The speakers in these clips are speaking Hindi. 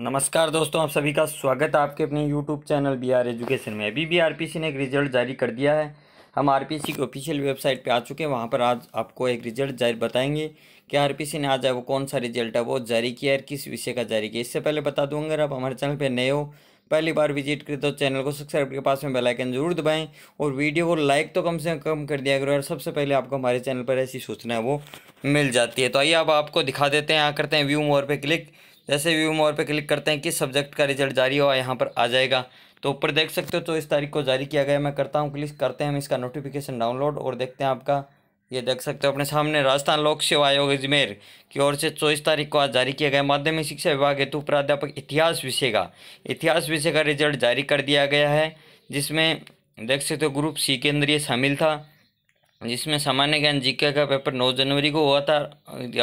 नमस्कार दोस्तों आप सभी का स्वागत है आपके अपने YouTube channel B R education में अभी भी सी ने एक रिजल्ट जारी कर दिया है हम आर सी की ऑफिशियल वेबसाइट पे आ चुके हैं वहाँ पर आज आपको एक रिजल्ट जारी बताएंगे कि सी ने आज वो कौन सा रिजल्ट है वो जारी किया है किस विषय का जारी किया इससे पहले बता दूँगा अगर आप हमारे चैनल पर नए हो पहली बार विजिट करें तो चैनल को सब्सक्राइब के पास में बेल आइकन जरूर दबाएं और वीडियो को लाइक तो कम से कम कर दिया करो और सबसे पहले आपको हमारे चैनल पर ऐसी सूचना है वो मिल जाती है तो आइए अब आपको दिखा देते हैं यहाँ करते हैं व्यू मोर पे क्लिक जैसे व्यू मोर पे क्लिक करते हैं किस सब्जेक्ट का रिजल्ट जारी हुआ यहाँ पर आ जाएगा तो ऊपर देख सकते हो चौबीस तो तारीख को जारी किया गया मैं करता हूँ क्लिक करते हैं हम इसका नोटिफिकेशन डाउनलोड और देखते हैं आपका ये देख सकते हो अपने सामने राजस्थान लोक सेवा आयोग अजमेर की ओर से चौबीस तारीख को आज जारी किया गया माध्यमिक शिक्षा विभाग हेतु प्राध्यापक इतिहास विषय का इतिहास विषय का रिजल्ट जारी कर दिया गया है जिसमें देख सकते हो ग्रुप सी केंद्रीय शामिल था जिसमें सामान्य ज्ञान जीके का पेपर 9 जनवरी को हुआ था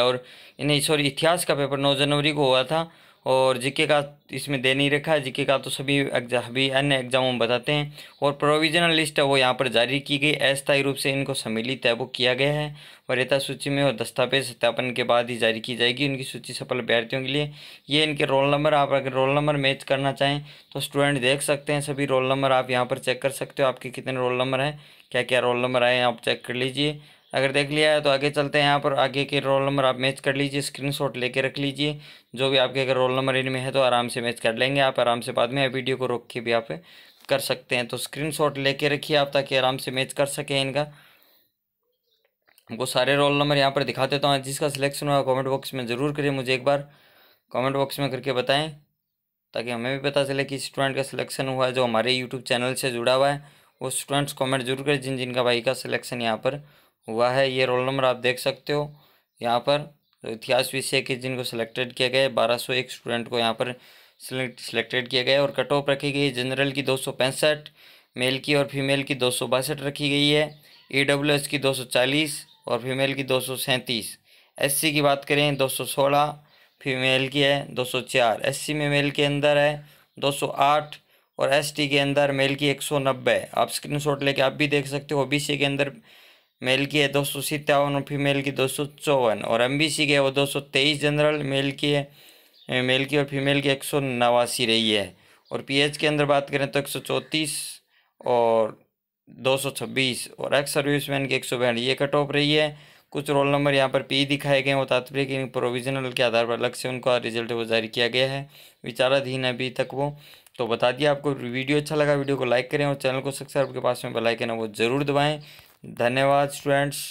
और इन्हें सॉरी इतिहास का पेपर 9 जनवरी को हुआ था और जीके का इसमें दे नहीं रखा है जीके का तो सभी अभी अन्य एग्जामों में बताते हैं और प्रोविजनल लिस्ट है वो यहाँ पर जारी की गई अस्थायी रूप से इनको सम्मिलित है वो किया गया है वरीयता सूची में और दस्तावेज सत्यापन के बाद ही जारी की जाएगी उनकी सूची सफल अभ्यर्थियों के लिए ये इनके रोल नंबर आप अगर रोल नंबर मैच करना चाहें तो स्टूडेंट देख सकते हैं सभी रोल नंबर आप यहाँ पर चेक कर सकते हो आपके कितने रोल नंबर हैं क्या क्या रोल नंबर आए हैं आप चेक कर लीजिए अगर देख लिया है तो आगे चलते हैं यहाँ पर आगे के रोल नंबर आप मैच कर लीजिए स्क्रीनशॉट लेके रख लीजिए जो भी आपके अगर रोल नंबर इनमें है तो आराम से मैच कर लेंगे आप आराम से बाद में वीडियो को रोक के भी आप कर सकते हैं तो स्क्रीनशॉट लेके रखिए आप ताकि आराम से मैच कर सकें इनका वो सारे रोल नंबर यहाँ पर दिखा देता हूँ जिसका सिलेक्शन हुआ कॉमेंट बॉक्स में ज़रूर करिए मुझे एक बार कॉमेंट बॉक्स में करके बताएँ ताकि हमें भी पता चले कि स्टूडेंट का सिलेक्शन हुआ है जो हमारे यूट्यूब चैनल से जुड़ा हुआ है वो स्टूडेंट्स कमेंट जरूर करें जिन जिनका भाई का सिलेक्शन यहाँ पर हुआ है ये रोल नंबर आप देख सकते हो यहाँ पर इतिहास विषय के जिनको सिलेक्टेड किया गया है बारह सौ एक स्टूडेंट को यहाँ पर सिलेक्टेड किया गया है और कट ऑफ रखी गई है जनरल की दो सौ पैंसठ मेल की और फीमेल की दो सौ बासठ रखी गई है ई डब्ल्यू एस की दो सौ चालीस और फीमेल की दो सौ सैंतीस एस सी की बात करें दो सौ सोलह फीमेल की है दो सौ चार एस सी में मेल के अंदर है दो सौ आठ और एस टी के अंदर मेल की एक सौ नब्बे आप स्क्रीन शॉट लेके आप भी देख सकते हो ओ बी सी के अंदर मेल की है दो सौ सत्तावन और फीमेल की दो सौ चौवन और एम बी सी की है वो दो सौ तेईस जनरल मेल की है मेल की और फीमेल की एक सौ नवासी रही है और पी एच के अंदर बात करें तो एक सौ चौंतीस और दो सौ छब्बीस और एक्स सर्विसमैन की एक सौ बयान ये कट ऑफ रही है कुछ रोल नंबर यहाँ पर पी दिखाए गए हैं तात्पर्य कि प्रोविजनल के आधार पर अलग से उनका रिजल्ट वो जारी किया गया है विचाराधीन अभी तक वो तो बता दिया आपको वीडियो अच्छा लगा वीडियो को लाइक करें और चैनल को सब्सक्राइब के पास में बेलाइकन है वो जरूर दबाएँ धन्यवाद स्टूडेंट्स